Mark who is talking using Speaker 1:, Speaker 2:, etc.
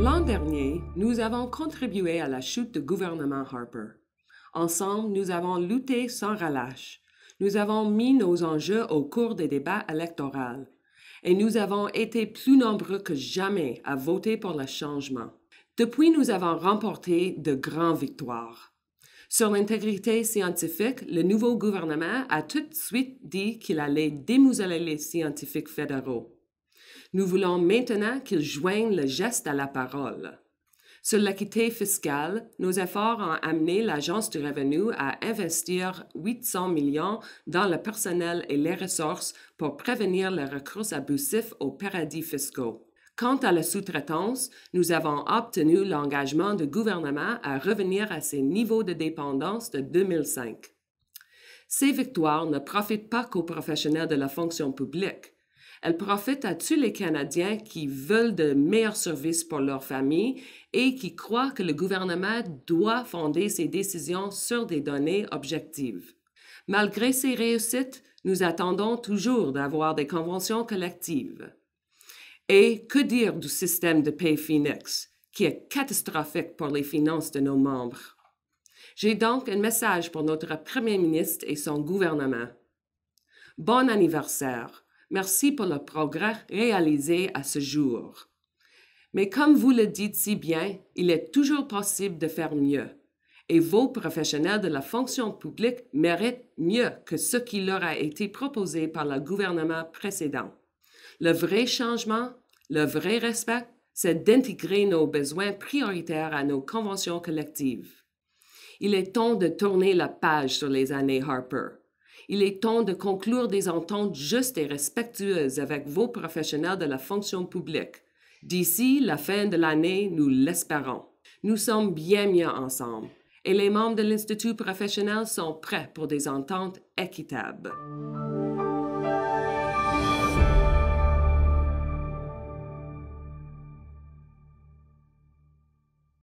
Speaker 1: L'an dernier, nous avons contribué à la chute du gouvernement Harper. Ensemble, nous avons lutté sans relâche. Nous avons mis nos enjeux au cours des débats électoraux et nous avons été plus nombreux que jamais à voter pour le changement. Depuis, nous avons remporté de grandes victoires. Sur l'intégrité scientifique, le nouveau gouvernement a tout de suite dit qu'il allait démuseler les scientifiques fédéraux. Nous voulons maintenant qu'ils joignent le geste à la parole. Sur l'équité fiscale, nos efforts ont amené l'Agence du revenu à investir 800 millions dans le personnel et les ressources pour prévenir les recours abusifs aux paradis fiscaux. Quant à la sous-traitance, nous avons obtenu l'engagement du gouvernement à revenir à ses niveaux de dépendance de 2005. Ces victoires ne profitent pas qu'aux professionnels de la fonction publique. Elle profite à tous les Canadiens qui veulent de meilleurs services pour leurs familles et qui croient que le gouvernement doit fonder ses décisions sur des données objectives. Malgré ces réussites, nous attendons toujours d'avoir des conventions collectives. Et que dire du système de pay Phoenix, qui est catastrophique pour les finances de nos membres? J'ai donc un message pour notre Premier ministre et son gouvernement. Bon anniversaire. Merci pour le progrès réalisé à ce jour. Mais comme vous le dites si bien, il est toujours possible de faire mieux. Et vos professionnels de la fonction publique méritent mieux que ce qui leur a été proposé par le gouvernement précédent. Le vrai changement, le vrai respect, c'est d'intégrer nos besoins prioritaires à nos conventions collectives. Il est temps de tourner la page sur les années Harper. Il est temps de conclure des ententes justes et respectueuses avec vos professionnels de la fonction publique. D'ici la fin de l'année, nous l'espérons. Nous sommes bien mieux ensemble et les membres de l'Institut professionnel sont prêts pour des ententes équitables.